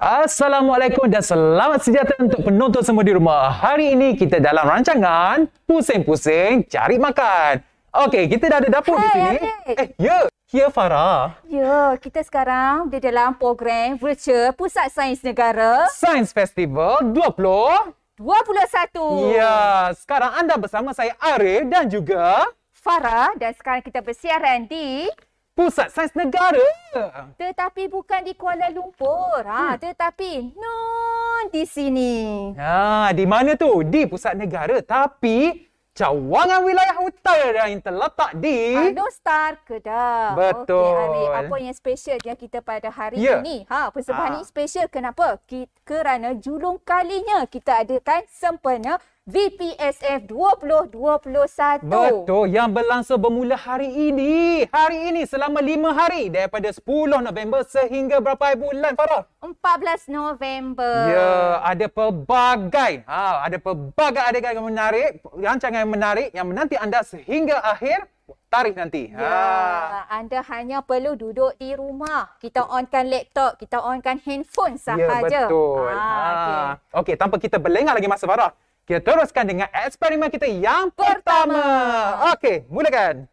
Assalamualaikum dan selamat sejahtera untuk penonton semua di rumah. Hari ini kita dalam rancangan Pusing-pusing Cari Makan. Okey, kita dah ada dapur hey, di sini. Hey. Eh, ya. Ya, Farah. Ya, kita sekarang di dalam program virtual Pusat Sains Negara. Sains Festival 20... 21. Ya, sekarang anda bersama saya Arif dan juga... Farah dan sekarang kita bersiaran di pusat sains negara. Tetapi bukan di Kuala Lumpur. Ha, hmm. tetapi non di sini. Ha, di mana tu? Di pusat negara tapi cawangan wilayah utara yang terletak di Anu Star Kedah. Betul. Okey, apa yang special yang kita pada hari yeah. ini? Ha, persembahan ha. ini special kenapa? Kerana julung kalinya kita adakan sempena VPSF 2021. Betul. Yang berlangsung bermula hari ini. Hari ini selama 5 hari. Daripada 10 November sehingga berapa bulan Farah? 14 November. Ya. Ada pelbagai. Ha, ada pelbagai adegan yang menarik. Rancangan yang menarik yang menanti anda sehingga akhir tarikh nanti. Ha. Ya, anda hanya perlu duduk di rumah. Kita onkan laptop, kita onkan handphone ya, sahaja. Ya, betul. Ha, ha. Okey, okay, tanpa kita berlengah lagi masa Farah. Kita teruskan dengan eksperimen kita yang pertama. pertama. Okey, mulakan.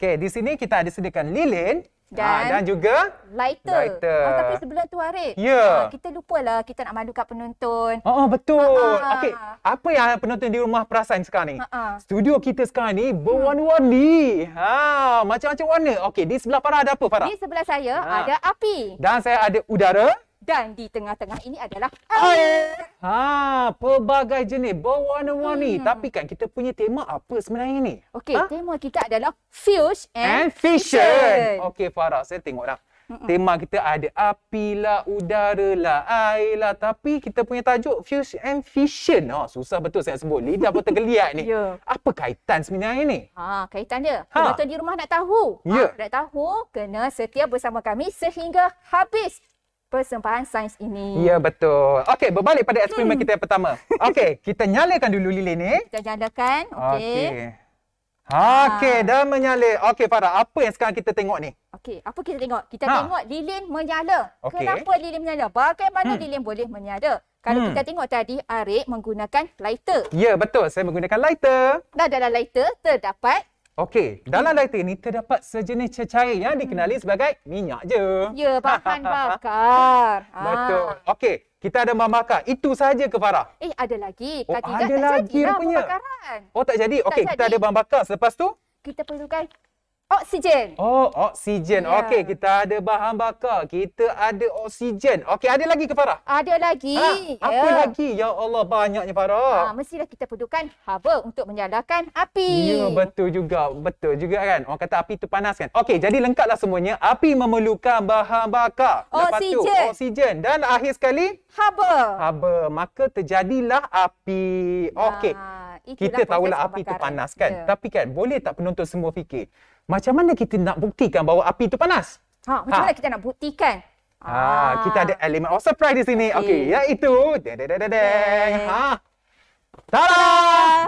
Okey, di sini kita ada sediakan lilin ah, dan, aa, dan juga lighter. lighter. Ah, tapi sebelah tu Arif, yeah. Ya. aa, kita lupalah kita nak madu kat penonton. Oh, oh betul. Ah, ah, Okey, apa yang penonton di rumah perasan sekarang ni? Aa-a. Studio kita sekarang ni hmm. berwarna-warni. Ha, macam-macam warna. Okey, di sebelah Farah ada apa Farah? Di sebelah saya aa. ada api. Dan saya ada udara dan di tengah-tengah ini adalah air. Ha, pelbagai jenis berwarna-warni. Hmm. Tapi kan kita punya tema apa sebenarnya ni? Okey, ha? tema kita adalah fish and, and fission. Okey Farah, saya tengok dah. Tema kita ada api lah, udara lah, air lah. Tapi kita punya tajuk fuse and fission. Oh, susah betul saya sebut. Lidah pun tergeliat ni. yeah. Apa kaitan sebenarnya ni? Ha, kaitan dia. Ha. Kalau di rumah nak tahu. Yeah. Ha, ya. nak tahu, kena setia bersama kami sehingga habis persembahan sains ini. Ya, betul. Okey, berbalik pada eksperimen hmm. kita yang pertama. Okey, kita nyalakan dulu lilin ni. Kita nyalakan. Okey. Okey, okay, ah. dah menyala. Okey, para apa yang sekarang kita tengok ni? Okey, apa kita tengok? Kita ha. tengok lilin menyala. Okay. Kenapa lilin menyala? Bagaimana hmm. lilin boleh menyala? Kalau hmm. kita tengok tadi, Arik menggunakan lighter. Ya, betul. Saya menggunakan lighter. Dan dalam lighter, terdapat Okey, dalam hmm. lighter ini terdapat sejenis cecair yang hmm. dikenali sebagai minyak je. Ya, bahan bakar. Ah. Betul. Okey, kita ada bahan bakar. Itu sahaja ke Farah? Eh, ada lagi. Kak oh, ada tak lagi jadilah Oh, tak jadi. Okey, kita ada bahan bakar. Selepas tu? Kita perlukan Oksigen. Oh, oksigen. Yeah. Okey, kita ada bahan bakar. Kita ada oksigen. Okey, ada lagi ke Farah? Ada lagi. Ha, apa yeah. lagi? Ya Allah, banyaknya Farah. Ha, mestilah kita perlukan hawa untuk menyalakan api. Ya, yeah, betul juga. Betul juga kan? Orang kata api itu panas kan? Okey, jadi lengkaplah semuanya. Api memerlukan bahan bakar. Oksigen. Lepas tu, oksigen. Dan akhir sekali? Hawa. Hawa. Maka terjadilah api. Okey. Ha, kita tahulah api itu panas kan? Yeah. Tapi kan, boleh tak penonton semua fikir? macam mana kita nak buktikan bahawa api itu panas? Ha, macam ha. mana kita nak buktikan? Ha, ha. kita ada ah. elemen of oh, surprise di sini. Okey, okay, iaitu deng. Ha. Tada!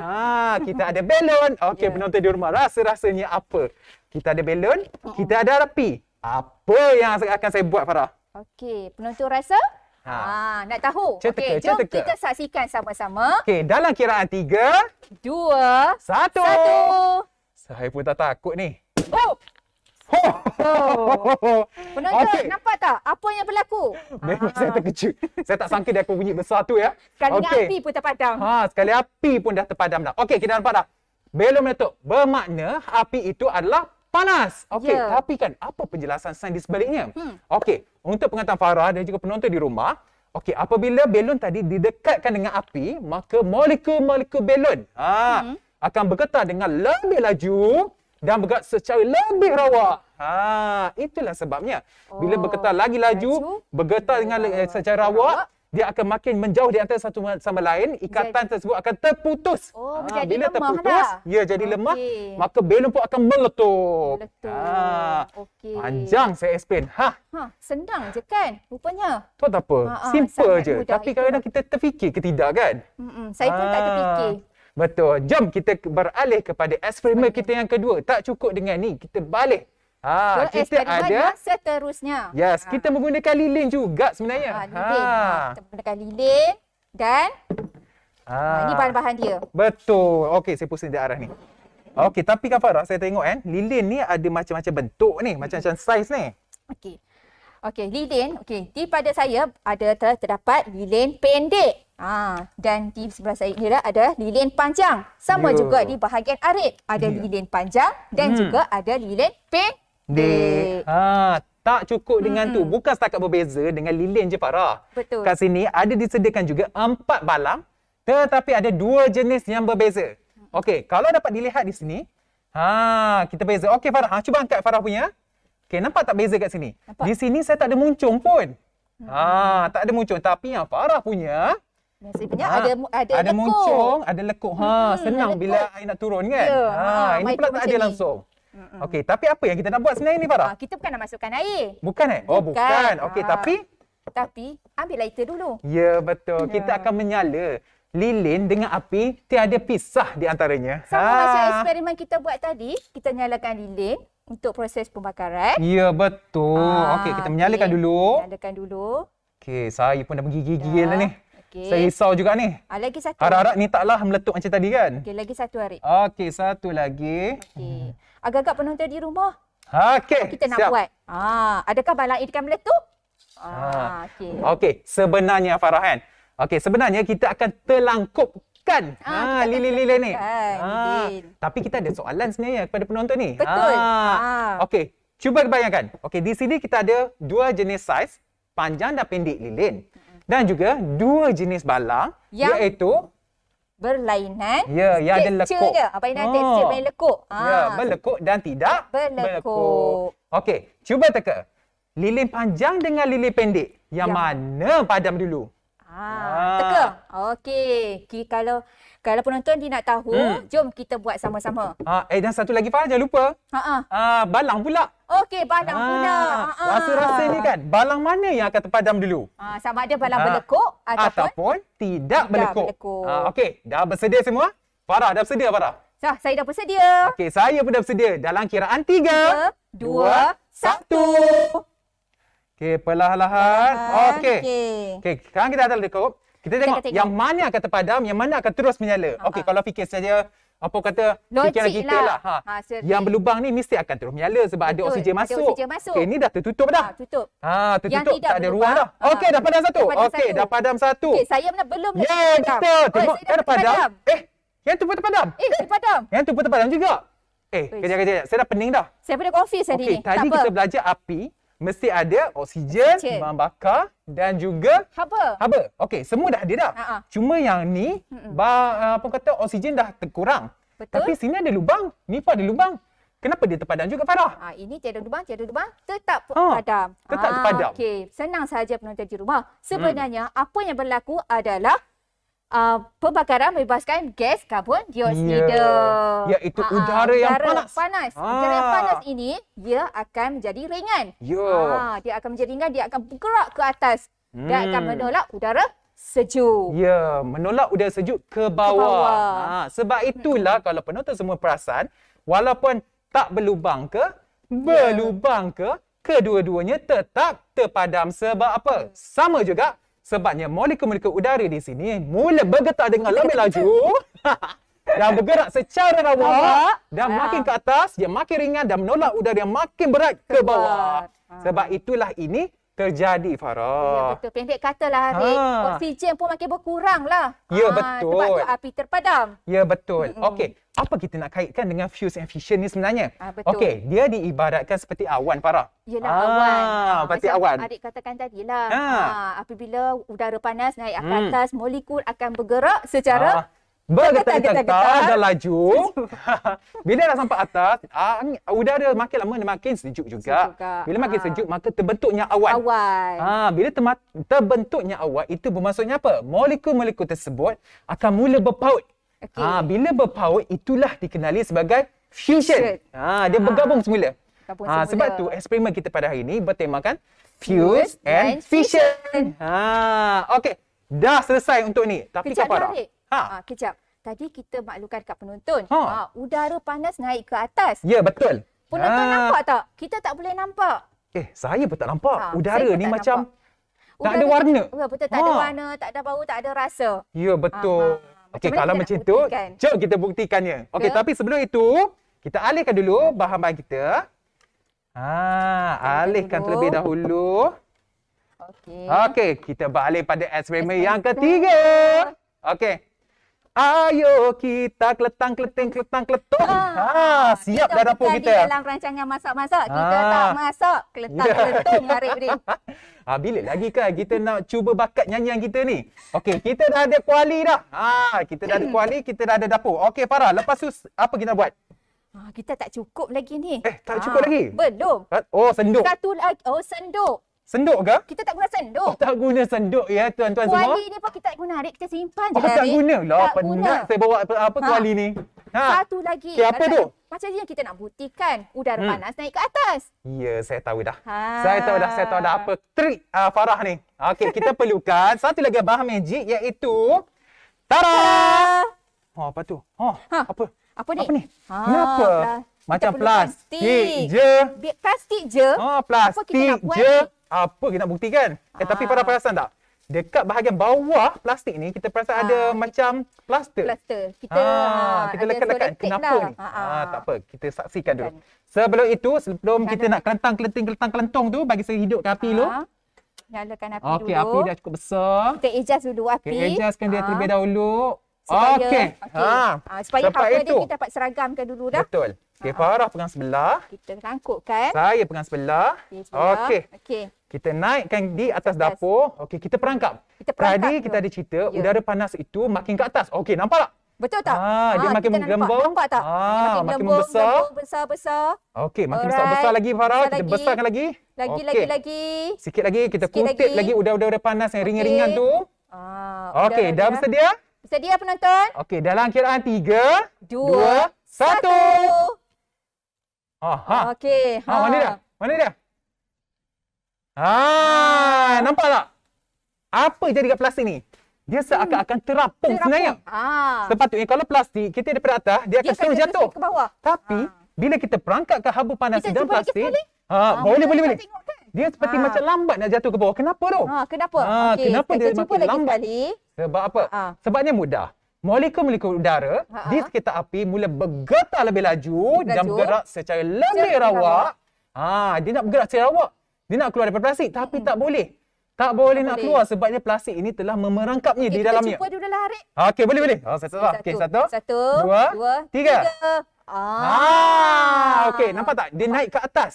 Ha, kita ada balon. Okey, yeah. penonton di rumah rasa-rasanya apa? Kita ada balon, kita ada api. Apa yang akan saya buat Farah? Okey, penonton rasa? Ha. ha, nak tahu? Okey, jom certeka. kita saksikan sama-sama. Okey, dalam kiraan tiga, dua, satu. 1. Saya pun tak takut ni. Oh! Oh! Penonton, Asik. nampak tak apa yang berlaku? Memang Aha. saya terkejut. Saya tak sangka dia akan bunyi besar tu ya. Sekali okay. api pun terpadam. Ha, sekali api pun dah terpadam dah. Okey, kita nampak dah. Belum meletup. Bermakna api itu adalah panas. Okey, yeah. Ya. tapi kan apa penjelasan sains di sebaliknya? Hmm. Okey, untuk pengetahuan Farah dan juga penonton di rumah, Okey, apabila belon tadi didekatkan dengan api, maka molekul-molekul belon ha, hmm. akan bergetar dengan lebih laju dan bergerak secara lebih rawak. Ha, ha itulah sebabnya. Bila oh, bergetar lagi laju, bergetar dengan eh, secara rawak, dia akan makin menjauh di antara satu sama lain, ikatan tersebut akan terputus. Oh, ha, bila lah. terputus, dah. ya jadi okay. lemah, maka belum pun akan meletup. Ha. Okey. Panjang saya explain. Ha. ha. senang je kan rupanya. Tu apa? Ha, ha, simple je. Tapi kadang-kadang kita terfikir ke tidak kan? Hmm, saya pun tak ha. terfikir. Betul. Jom kita beralih kepada eksperimen kita yang kedua. Tak cukup dengan ni. Kita balik. Ha, so, kita ada seterusnya. Yes, ha. kita menggunakan lilin juga sebenarnya. Ah, ha, ha. Kita menggunakan lilin dan ha. Ha, ini bahan-bahan dia. Betul. Okey, saya pusing di arah ni. Okey, tapi kan Farah, saya tengok kan, lilin ni ada macam-macam bentuk ni, macam-macam saiz ni. Okey. Okey, lilin, okey, di pada saya ada terdapat lilin pendek. Ha, dan di sebelah saya ini lah ada lilin panjang. Sama yeah. juga di bahagian arit. Ada yeah. lilin panjang dan hmm. juga ada lilin pendek. Ha, tak cukup dengan hmm. tu. Bukan setakat berbeza dengan lilin je Farah. Betul. Kat sini ada disediakan juga empat balang. Tetapi ada dua jenis yang berbeza. Okey, kalau dapat dilihat di sini. Ha, kita beza. Okey Farah, ha, cuba angkat Farah punya. Okey, nampak tak beza kat sini? Nampak. Di sini saya tak ada muncung pun. Hmm. Ha, tak ada muncung. Tapi yang Farah punya... Nasibnya ha, ada ada, ada muncung, ada lekuk. Ha, hmm, hmm senang lekuk. bila air nak turun kan? Yeah. Ha, ha ini pula tak ada ni. langsung. Okey, tapi apa yang kita nak buat sebenarnya ni Farah? Ha, kita bukan nak masukkan air. Bukan eh? Oh, bukan. bukan. Okey, ha. tapi tapi ambil lighter dulu. Ya, betul. Ya. Kita akan menyala lilin dengan api tiada pisah di antaranya. Sama ha. macam eksperimen kita buat tadi, kita nyalakan lilin untuk proses pembakaran. Ya, betul. Ha. Okey, kita menyalakan okay. dulu. Nyalakan dulu. Okey, saya pun dah menggigil-gigil ya. dah ni. Okay. Saya risau juga ni. Ha, lagi satu. Harap-harap ni taklah meletup macam tadi kan. Okey, lagi satu hari. Okey, satu lagi. Okey. Agak-agak penonton di rumah. okey. Kita nak Siap. buat. Ah, adakah balai ini akan meletup? Ah, ha. okey. Okey, sebenarnya Farah kan. Okey, sebenarnya kita akan terlangkup kan ha, ah, ha lili lili ni ha Din. tapi kita ada soalan sebenarnya kepada penonton ni Betul. Ah. ha. okey cuba bayangkan okey di sini kita ada dua jenis saiz panjang dan pendek lilin dan juga dua jenis balang yang iaitu berlainan ya yang ada lekuk apa yang ada tekstur oh. yang lekuk ya ah. berlekuk dan tidak berlekuk okey cuba teka lilin panjang dengan lilin pendek yang ya. mana padam dulu ah, ah. teka okey kalau kalau penonton dia nak tahu, hmm. jom kita buat sama-sama. Ha, eh dan satu lagi Farah jangan lupa. Ha ah. Ah balang pula. Okey, balang ha. pula. Ha ah. Rasa-rasa ni kan, balang mana yang akan terpadam dulu? Ha sama ada balang ha. berlekuk ataupun, ataupun tidak, tidak berlekuk. berlekuk. Ha okey, dah bersedia semua? Farah dah bersedia Farah? Dah, saya dah bersedia. Okey, saya pun dah bersedia. Dalam kiraan 3 2 1 Okey, perlahan-lahan. Okey. Okey, okay, sekarang kita dah lekuk. Kita tengok, tengok, tengok yang mana akan terpadam, yang mana akan terus menyala. Okey, kalau fikir saja apa kata Logik fikiran kita lah. lah ha. Ha, yang berlubang ni mesti akan terus menyala sebab Betul. ada oksigen masuk. Ada oksigen masuk. Okay, ini dah tertutup dah. Ha, tutup. Ha, tertutup. Yang tak ada berlubang. ruang dah. Ha, Okey, dah padam satu. Okey, dah padam satu. Okey, saya mana belum lagi. Yeah, ya, kita. Tengok, oh, kan padam. Eh, yang tu pun terpadam. Eh, eh terpadam. Yang tu pun terpadam juga. Eh, kerja-kerja. Saya dah pening dah. Saya pening kopi saya okay, ni. Okey, tadi tak kita belajar api mesti ada oksigen, oksigen. bahan bakar dan juga haba. Haba. Okey, semua dah ada dah. Ha-ha. Cuma yang ni bah, eh, apa kata oksigen dah terkurang. Betul. Tapi sini ada lubang. Ni pun ada lubang. Kenapa dia terpadam juga Farah? Ha, ini tiada lubang, tiada lubang, tetap ha, padam. Tetap ha, terpadam. Okey, senang saja penonton di rumah. Sebenarnya hmm. apa yang berlaku adalah uh, pembakaran membebaskan gas karbon dioksida. Yeah. itu uh, udara yang panas. panas. Ah. Udara yang ah. panas ini, dia akan menjadi ringan. Yeah. Ya. Uh, dia akan menjadi ringan, dia akan bergerak ke atas. Hmm. Dia akan menolak udara sejuk. Ya, yeah. menolak udara sejuk ke bawah. Ke bawah. Ha. Sebab itulah hmm. kalau penonton semua perasan, walaupun tak berlubang ke, ya. berlubang ke, kedua-duanya tetap terpadam sebab apa? Sama juga Sebabnya molekul-molekul udara di sini mula bergetar dengan lebih laju dan bergerak secara rawak dan makin ke atas dia makin ringan dan menolak udara yang makin berat ke bawah. Sebab itulah ini terjadi Farah. Ya betul. Pendek katalah Harik, ha. oksigen pun makin berkurang lah. Ya ha, betul. Sebab tu api terpadam. Ya betul. Mm-hmm. Okey, apa kita nak kaitkan dengan fuse and fission ni sebenarnya? Ha, betul. Okey, dia diibaratkan seperti awan Farah. Yelah ha. awan. Ha, seperti awan. adik katakan tadi lah. Ha. ha. apabila udara panas naik hmm. ke atas, molekul akan bergerak secara ha. Bergetar-getar dan laju. Bila dah sampai atas, angin, ah, udara makin lama makin sejuk juga. Sejuk bila makin ha. sejuk, maka terbentuknya awan. awan. Ha, bila ter- terbentuknya awan, itu bermaksudnya apa? Molekul-molekul tersebut akan mula berpaut. Okay. Ha, bila berpaut, itulah dikenali sebagai fusion. Ha, dia ha. bergabung semula. Ha, sebab tu eksperimen kita pada hari ini bertemakan fuse, fuse and, and fission. Ha, okay. Dah selesai untuk ni. Tapi Kejap kau parah. Tarik. Ha. ha kejap. Tadi kita maklumkan kat penonton, ha. ha udara panas naik ke atas. Ya, betul. Penonton ha. nampak tak? Kita tak boleh nampak. Eh, saya pun tak nampak. Ha. Udara ni macam udara tak ada warna. Ya, betul tak ha. ada warna, tak ada bau, tak ada rasa. Ya, betul. Ha. Okey, kalau macam tu, jom kita buktikannya. Okey, tapi sebelum itu, kita alihkan dulu bahan-bahan kita. Ha, alihkan dulu. terlebih dahulu. Okey. Okey, kita balik pada eksperimen yang ketiga. Okey. Ayo kita keletang keleting keletang keletung. Ha, ah, ah, ha siap dah dapur kita. Kita ya? dalam rancangan masak-masak. Kita ha. tak masak keletang yeah. keletung hari ini. Ha, bila lagi ke? kita nak cuba bakat nyanyian kita ni? Okey, kita dah ada kuali dah. Ha, kita dah ada kuali, kita dah ada dapur. Okey, Farah, lepas tu apa kita buat? Ha, kita tak cukup lagi ni. Eh, tak cukup lagi? Belum. Kan? Oh, senduk. Satu lagi. Oh, senduk. Senduk ke? Kita tak guna senduk. Oh, tak guna senduk ya tuan-tuan semua. Kuali ni pun kita tak guna. Arik kita simpan oh, je. Oh, tak guna lah. Tak Penat guna. saya bawa apa, apa ha. kuali ni. Ha. Satu lagi. Okay, apa tu? Macam ni kita nak buktikan udara hmm. panas naik ke atas. Ya, saya tahu dah. Ha. Saya tahu dah. Saya tahu dah apa trik uh, Farah ni. Okey, kita perlukan satu lagi bahan magic iaitu... Tara! Ha, oh, apa tu? Oh, ha, oh, apa? Apa ni? Apa ni? Ha, Kenapa? Lah. Macam plastik je. Plastik je. Oh, plastik je. Apa kita nak buktikan? Eh, tapi pada ah. perasan tak? Dekat bahagian bawah plastik ni, kita perasan Aa. Ah. ada macam plaster. Plaster. Kita, kita lekat-lekat. Kenapa lah. ni? Aa. Aa, tak apa. Kita saksikan dulu. Kan. Sebelum itu, sebelum kita kan. nak kelentang-kelenting-kelentang-kelentong tu bagi saya hidupkan api dulu. Nyalakan api okay, dulu. Okey, api dah cukup besar. Kita adjust dulu api. Kita adjustkan dia Aa. terlebih dahulu. Okey. Okay. Ha. Supaya apa dia kita dapat seragamkan dulu dah. Betul. Okey, Farah pegang sebelah. Kita kan? Saya pegang sebelah. Okey. Okey. Kita naikkan di atas, atas. dapur. Okey, kita perangkap. Kita perangkap. Tadi tu. kita ada cerita yeah. udara panas itu makin ke atas. Okey, nampak tak? Betul tak? Ha, ah, dia makin menggelembung. Nampak. nampak tak? Ah, dia makin, makin lembung, membesar. Besar-besar. Okay, makin besar, besar lagi Farah. Besar kita lagi. besarkan lagi. Lagi okay. lagi lagi. Sikit lagi kita Sikit kutip lagi udara-udara panas yang okay. ringan-ringan tu. Ah, okey, dah bersedia? Bersedia penonton? Okey, dalam kiraan 3 2 1 satu. Ha, ha. Okey. Ha. ha. Mana dia? Mana ah, ah. dia? Ha, ha. nampak tak? Apa jadi kat plastik ni? Dia seakan-akan terapung, terapung sebenarnya. Ha. Sepatutnya kalau plastik, kita daripada atas, dia akan terus jatuh. Ke bawah. Tapi, ha. bila kita ke habu panas kita dalam plastik, ha, ha, boleh, boleh, boleh. Kan? Dia seperti ha. macam lambat nak jatuh ke bawah. Kenapa tu? Ha, kenapa? Ha, okay. kenapa kita dia makin lambat? Sekali. Sebab apa? Ha. Sebabnya mudah molekul-molekul udara Ha-ha. di sekitar api mula bergetar lebih laju, laju. dan bergerak secara lebih secara rawak. Ha, dia nak bergerak secara rawak. Dia nak keluar daripada plastik tapi hmm tak boleh. Tak boleh tak nak boleh. keluar sebabnya plastik ini telah memerangkapnya okay, di dalamnya. Kita cuba dulu lah, Arik. Okey, okay. boleh, boleh. Oh, satu, satu. Okay, satu, satu, dua, dua tiga. tiga. Ah. ah. Okey, nampak tak? Dia naik ke atas.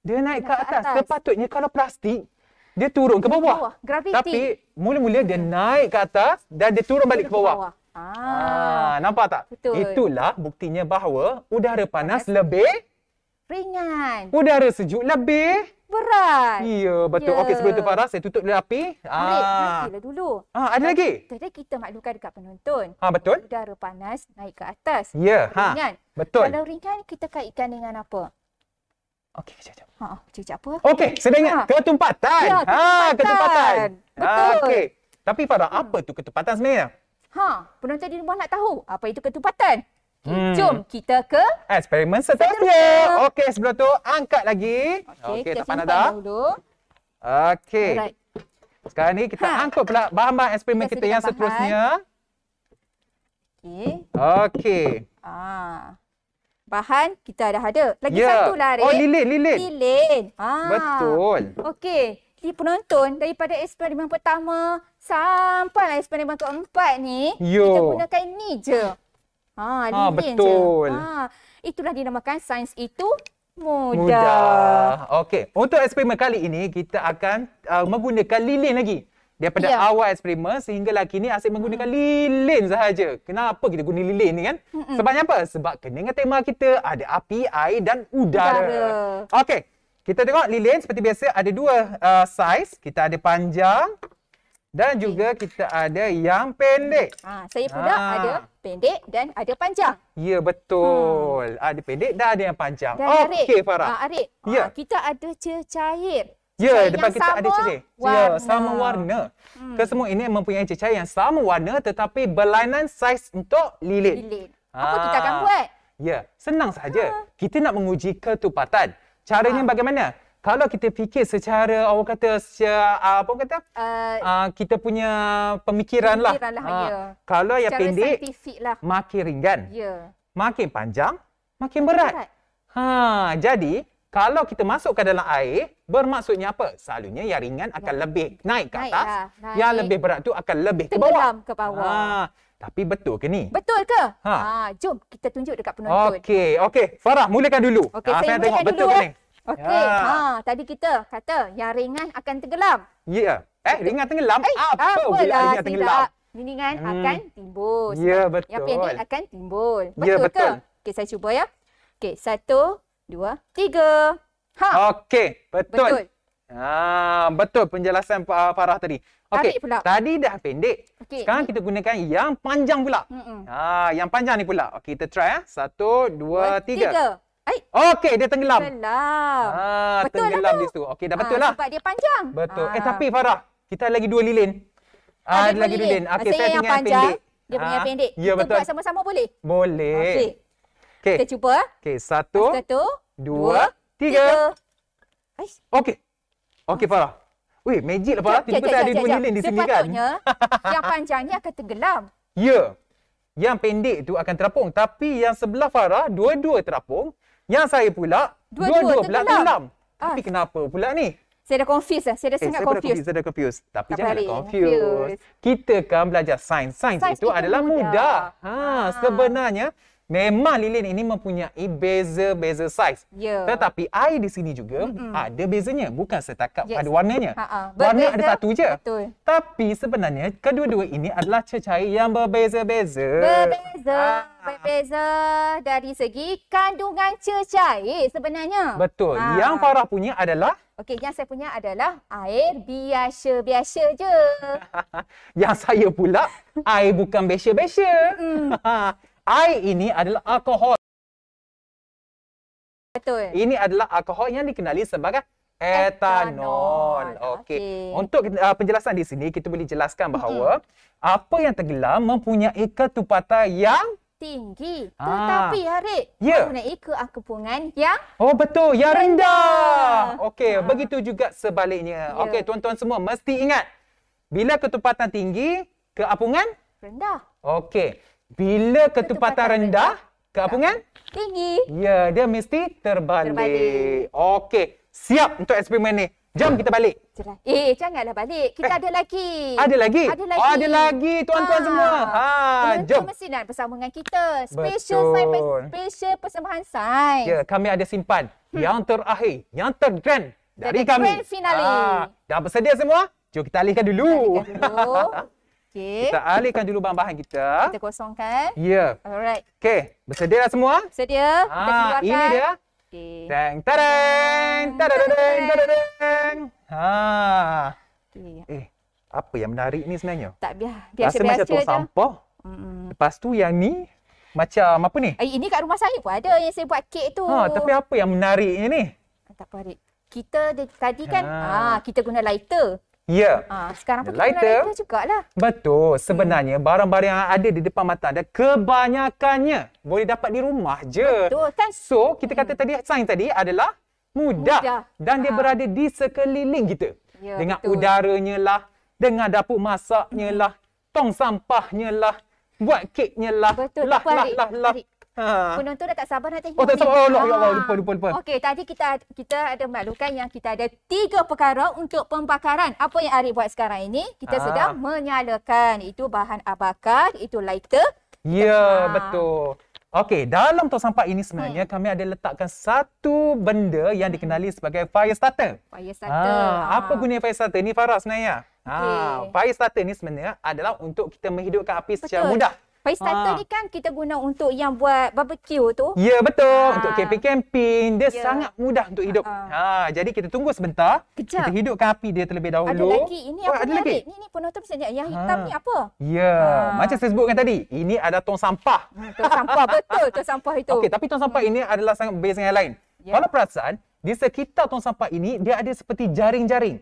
Dia naik, naik ke, atas. atas. Sepatutnya kalau plastik, dia turun ke bawah. bawah. Tapi mula-mula dia naik ke atas dan dia turun balik ke bawah. bawah. Ah, nampak tak? Betul. Itulah buktinya bahawa udara panas lebih ringan. Udara sejuk lebih berat. Ya, betul. Ya. Okey, sebelum tu Farah, saya tutup dulu api. Ah. Baik, dulu. Ah, ada lagi? Tadi kita maklumkan dekat penonton. Ah, betul. Udara panas naik ke atas. Ya, ha. ringan. Betul. Kalau ringan, kita kaitkan dengan apa? Okey, jap jap. Ha, ah, jap jap apa? Okey, saya ingat ha. ketumpatan. Ya, ketumpatan. Ha, ketumpatan. Ah, betul. Ah, Okey. Tapi Farah, apa hmm. tu ketumpatan sebenarnya? Ha, penonton di rumah nak tahu apa itu ketupatan. Hmm. Jom kita ke eksperimen seterusnya. Okey, sebelum tu angkat lagi. Okey, okay, tak panas dah. Okey. Sekarang ni kita ha. angkut pula bahan-bahan eksperimen kita, kita yang bahan. seterusnya. Okey. Okey. Ah. Bahan kita dah ada. Lagi yeah. satu lah, Rik. Oh, lilin, lilin. Lilin. Ah. Betul. Okey. Di penonton daripada eksperimen pertama, Sampai lah expander bangku empat ni. Yo. Kita gunakan ni je. Ha, ni ha, betul. Je. Ha, itulah dinamakan sains itu mudah. Mudah. Okey. Untuk eksperimen kali ini, kita akan uh, menggunakan lilin lagi. Daripada ya. awal eksperimen sehinggalah kini asyik menggunakan hmm. lilin sahaja. Kenapa kita guna lilin ni kan? Hmm-mm. Sebabnya apa? Sebab kena dengan tema kita ada api, air dan udara. udara. Okey. Kita tengok lilin seperti biasa ada dua uh, saiz. Kita ada panjang dan juga kita ada yang pendek. Ha, saya pula ha. ada pendek dan ada panjang. Ya, betul. Hmm. Ada pendek dan ada yang panjang. Okey, Farah. Ha, ah, Arif, ya. ha, kita ada cecair. Ya, cair depan kita ada cecair. Ya, warna. Ya, sama warna. Hmm. Kesemua ini mempunyai cecair yang sama warna tetapi berlainan saiz untuk lilin. lilin. Ha. Apa kita akan buat? Ya, senang saja. Ha. Kita nak menguji ketupatan. Caranya ha. bagaimana? kalau kita fikir secara orang kata secara ah, apa kata uh, uh, kita punya pemikiran lah uh, ya. kalau secara yang pendek lah. makin ringan ya. makin panjang makin, makin berat. berat ha jadi kalau kita masukkan dalam air bermaksudnya apa selalunya yang ringan akan ya. lebih naik ke atas naik, lah, ya. naik. yang lebih berat tu akan lebih ke bawah ke bawah ha. Tapi betul ke ni? Betul ke? Ha. ha jom kita tunjuk dekat penonton. Okey, okey. Farah mulakan dulu. Okay, ha, saya, saya mulakan tengok dulu betul ke eh. ni? Okey. Ya. Ha, tadi kita kata yang ringan akan tenggelam. Ya. Yeah. Eh, ringan tenggelam? Eh, apa pula ringan tenggelam? Ini hmm. akan timbul. Ya, yeah, betul. Yang pendek akan timbul. Betul, ya, yeah, betul. ke? Okey, saya cuba ya. Okey, satu, dua, tiga. Ha. Okey, betul. Betul. Ah, betul penjelasan Pak Farah tadi. Okey. Tadi dah pendek. Okay. Sekarang kita gunakan yang panjang pula. Mm-mm. Ah, yang panjang ni pula. Okey, kita try ya. Satu, dua, dua tiga. tiga. Okey, dia tenggelam. Tenggelam. Ha, betul lah tenggelam lah tu. di situ. Okey, dah ah, betul lah. Sebab dia panjang. Betul. Ha. Eh, ah. tapi Farah, kita ada lagi dua lilin. Ha, ada, ada lagi lilin. dua lilin. Okey, saya tinggal panjang, pendek. Dia punya ha. pendek. Ya, kita betul. buat sama-sama boleh? Boleh. Okey. Okay. Kita cuba. Okey, satu, satu, dua, tiga. tiga. Okey. Okey, Farah. Weh, magic lah Farah. Tiba-tiba ada dua lilin di sini kan? Sepatutnya, yang panjang ni akan tenggelam. Ya. Yang pendek tu akan terapung. Tapi yang sebelah Farah, dua-dua terapung. Yang saya pula, dua-dua pula tenggelam. Ah. Tapi kenapa pula ni? Saya dah confused lah. Saya dah eh, sangat saya confused. confused. Saya dah confused. Tapi jangan confused. confused. Kita kan belajar sains. Sains itu adalah mudah. mudah. Ah. Ha, ha. Sebenarnya, Memang lilin ini mempunyai beza-beza saiz. Yeah. Tetapi air di sini juga mm-hmm. ada bezanya. Bukan setakat yes. pada warnanya. Warna ada satu je. Betul. Tapi sebenarnya kedua-dua ini adalah cecair yang berbeza-beza. Berbeza. Ha-ha. dari segi kandungan cecair sebenarnya. Betul. ha Yang Farah punya adalah? Okey, yang saya punya adalah air biasa-biasa je. yang saya pula air bukan biasa-biasa. Mm. Air ini adalah alkohol. Betul. Ini adalah alkohol yang dikenali sebagai etanol. Okey. Okay. Untuk uh, penjelasan di sini kita boleh jelaskan bahawa mm -hmm. apa yang tenggelam mempunyai ketupatan yang tinggi. Ah. Tetapi ah. Harik yeah. mempunyai kekepungan yang Oh betul, yang rendah. rendah. Okey, ah. begitu juga sebaliknya. Yeah. Okey, tuan-tuan semua mesti ingat bila ketupatan tinggi, keapungan rendah. Okey bila ketupatan, ketupatan rendah, keapungan? Tinggi. Ya, dia mesti terbalik. terbalik. Okey, siap untuk eksperimen ni. Jom kita balik. Jelas. Eh, janganlah balik. Kita eh. ada lagi. Ada lagi? Ada lagi. Oh, ada lagi, tuan-tuan ha. semua. Ha, jom. Mesti nak bersama dengan kita. Special sign, special persembahan sign. Ya, kami ada simpan. Hmm. Yang terakhir, yang tergrand dari kami. Grand finale. Ha. Ah, dah bersedia semua? Jom kita alihkan dulu. Alihkan dulu. Okay. Kita alihkan dulu bahan-bahan kita. Kita kosongkan. Ya. Yeah. Alright. Okey. Bersedia lah semua? Bersedia. Ha, kita ah, keluarkan. Ini dia. Okey. Tang tadang. Tadang tadang tadang. Ha. Okay. Eh, apa yang menarik ni sebenarnya? Tak biar. Biasa-biasa Rasa biasa macam tuan sampah. Mm-mm. Lepas tu yang ni macam apa ni? Eh, ini kat rumah saya pun ada yang saya buat kek tu. Ha, tapi apa yang menariknya ni? Ah, tak apa, Kita de, tadi kan ha. ah kita guna lighter. Ya. Ha, sekarang pun lighter, kita guna lighter jugalah. Betul. Hmm. Sebenarnya, barang-barang hmm. yang ada di depan mata anda, kebanyakannya boleh dapat di rumah je. Betul kan? So, kita kata tadi, sign tadi adalah mudah. mudah. Dan ha. dia ah. berada di sekeliling kita. Ya, dengan betul. udaranya lah, dengan dapur masaknya hmm. lah, tong sampahnya lah, buat keknya lah. Betul. Lah, lah, lah, lah, lah. Tarik. Ha. Penonton dah tak sabar nak tanya. Oh, tak sabar. Oh, oh, oh, lupa, lupa, lupa. Okey, tadi kita kita ada maklumkan yang kita ada tiga perkara untuk pembakaran. Apa yang Arif buat sekarang ini? Kita ha. sedang menyalakan. Itu bahan abakar, itu lighter. Ya, yeah, ha. betul. Okey, dalam tong sampah ini sebenarnya hmm. kami ada letakkan satu benda yang dikenali hmm. sebagai fire starter. Fire starter. Ha. Ha. Apa guna fire starter ini, Farah sebenarnya? Okay. Ha, fire starter ini sebenarnya adalah untuk kita menghidupkan api secara betul. mudah. Fire starter ha. Ah. ni kan kita guna untuk yang buat barbecue tu. Ya, betul. Ha. Untuk camping camping. Dia ya. sangat mudah untuk hidup. Ha. Ha. Jadi, kita tunggu sebentar. Kejap. Kita hidupkan api dia terlebih dahulu. Ada lagi. Ini oh, apa ada lagi? Ini, ini penutup saja. Yang ha. hitam ni apa? Ya. Ha. Macam saya sebutkan tadi. Ini ada tong sampah. Hmm, tong sampah. betul tong sampah itu. Okey, tapi tong sampah hmm. ini adalah sangat berbeza dengan yang lain. Ya. Kalau perasan, di sekitar tong sampah ini dia ada seperti jaring-jaring.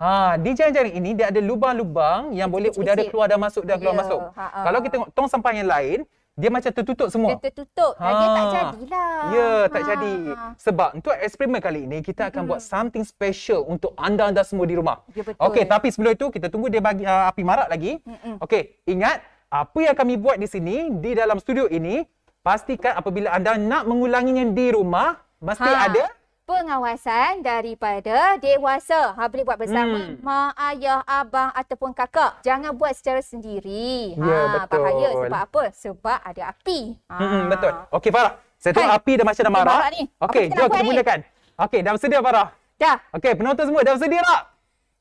Ha, di jaring-jaring ini dia ada lubang-lubang yang boleh udara keluar dan masuk dah keluar yeah. masuk. Ha-ha. Kalau ha. kita tengok tong sampah yang lain, dia macam tertutup semua. Dia tertutup. Ha. Dia tak ha. jadilah. Ya, tak ha. jadi. Ha, Sebab untuk eksperimen kali ini, kita akan hmm. buat something special untuk anda-anda semua di rumah. Ya, betul. Okey, tapi sebelum itu, kita tunggu dia bagi uh, api marak lagi. Okey, ingat apa yang kami buat di sini, di dalam studio ini, pastikan apabila anda nak mengulanginya di rumah, mesti ha. ada pengawasan daripada dewasa. Ha boleh buat bersama hmm. mak ayah, abang ataupun kakak. Jangan buat secara sendiri. Ya, ha yeah, betul. bahaya sebab apa? Sebab ada api. Ha hmm, hmm betul. Okey Farah. Saya tengok api dah macam dah marah. Okey, jom kita gunakan. Okey, dah bersedia Farah? Dah. Okey, penonton semua dah bersedia tak?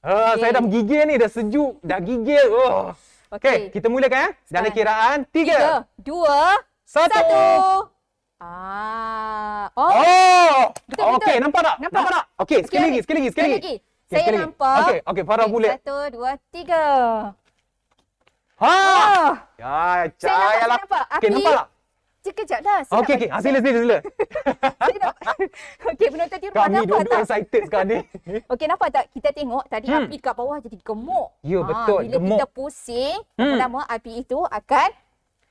Uh, ah, okay. saya dah menggigil ni, dah sejuk, dah gigil. Oh. Okey, okay, kita mulakan ya. Dalam kiraan tiga, dua, satu. Ah. Oh. oh. Okey, nampak tak? Nampak, nampak tak? Okey, sekali okay. lagi, sekali lagi, sekali lagi. lagi. Saya nampak. Okay, okay, farah okay, Satu, dua, tiga. Ha! Oh. Ya, cahaya lah. Okey, nampak tak? Sekejap dah. Okey, okay, Okay. Ah, sila, sila, sila. okey, penonton di rumah Kami nampak tak? Kami excited sekarang ni. okey, nampak tak? Kita tengok tadi hmm. api dekat bawah jadi gemuk. Ya, ah, betul. bila gemuk. kita pusing, hmm. lama api itu akan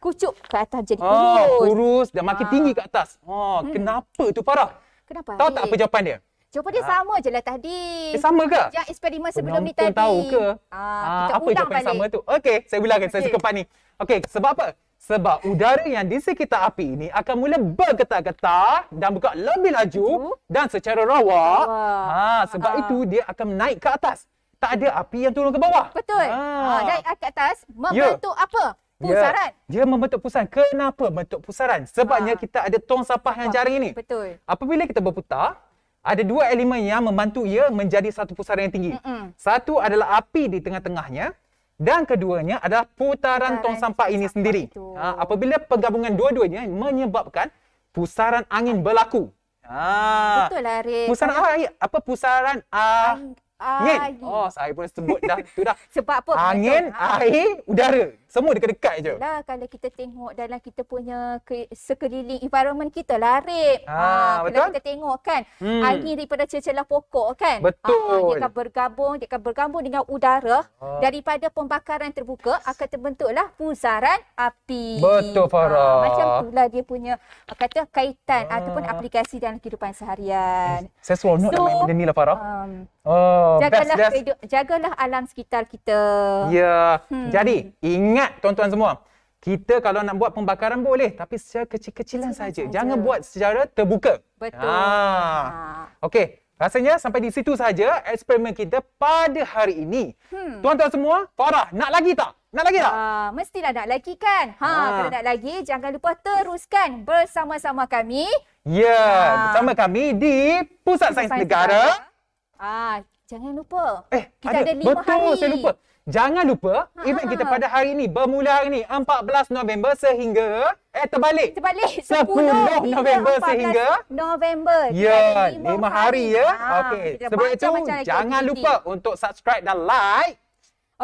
kucuk ke atas jadi ha, kurus. Kurus dan makin ha. tinggi ke atas. Oh, hmm. kenapa itu parah? Kenapa? Tahu tak apa jawapan dia? Jawapan dia ha. sama je lah tadi. Eh, sama ke? Yang eksperimen sebelum Penang ni tadi. Tahu ke? Ha, ha, apa jawapan balik. sama tu? Okey, saya bilangkan. Okay. Saya suka ni. Okey, sebab apa? Sebab udara yang di sekitar api ini akan mula bergetar-getar dan buka lebih laju uh. dan secara rawak. Uh. Ha, sebab uh. itu dia akan naik ke atas. Tak ada api yang turun ke bawah. Betul. Ha. Ha, naik ke atas ya. membantu yeah. apa? Pusaran. Dia, membentuk pusaran. Kenapa membentuk pusaran? Sebabnya ha. kita ada tong sampah yang jaring ini. Betul. Apabila kita berputar, ada dua elemen yang membantu ia menjadi satu pusaran yang tinggi. Mm-mm. Satu adalah api di tengah-tengahnya. Dan keduanya adalah putaran tong sampah ini sendiri. Ha, apabila penggabungan dua-duanya menyebabkan pusaran angin berlaku. Ha. Betul lah, Rik. Pusaran air Apa pusaran angin? Angin. Oh, saya pun sebut dah. Itu dah. Sebab apa? Angin, ha. air, udara. Semua dekat-dekat je. Yalah, kalau kita tengok dalam kita punya sekeliling environment kita, larik. Ha, ha, betul? Kalau kita tengok kan, hmm. angin daripada celah-celah pokok kan. Betul. Ha, dia akan bergabung, dia akan bergabung dengan udara. Ha. Daripada pembakaran terbuka, akan terbentuklah pusaran api. Betul, Farah. Ha, macam lah dia punya kata kaitan ha. ataupun aplikasi dalam kehidupan seharian. Eh, saya suruh note so, dalam benda ni lah, Farah. Um, Oh, jagalah, best, best. Hidup, jagalah alam sekitar kita. Ya. Yeah. Hmm. Jadi, ingat ingat tuan-tuan semua, kita kalau nak buat pembakaran boleh tapi secara kecil-kecilan saja. Jangan buat secara terbuka. Betul. Ha. Okey. Rasanya sampai di situ saja eksperimen kita pada hari ini. Hmm. Tuan-tuan hmm. semua, Farah, nak lagi tak? Nak lagi tak? Ha, mestilah nak lagi kan? Ha, ha. Kalau nak lagi, jangan lupa teruskan bersama-sama kami. Ya, yeah, ha. bersama kami di Pusat, Pusat Sains, Sains Negara. Ah, ha, Jangan lupa, eh, kita ada, ada lima Betul, hari. Betul, saya lupa. Jangan lupa ha. event ha, kita ha. pada hari ini bermula hari ini 14 November sehingga eh terbalik. Terbalik 10, 10 November, November sehingga November. Ya, 5 hari, hari ya. Ha. Okey. Sebelum itu jangan lupa untuk subscribe dan like.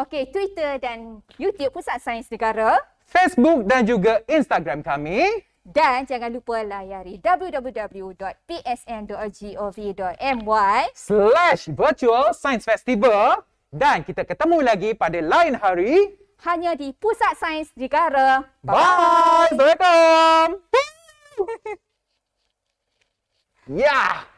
Okey, Twitter dan YouTube Pusat Sains Negara, Facebook dan juga Instagram kami. Dan jangan lupa layari www.psn.gov.my slash virtual science festival dan kita ketemu lagi pada lain hari. Hanya di Pusat Sains Negara. Bye-bye. Welcome. Yeah.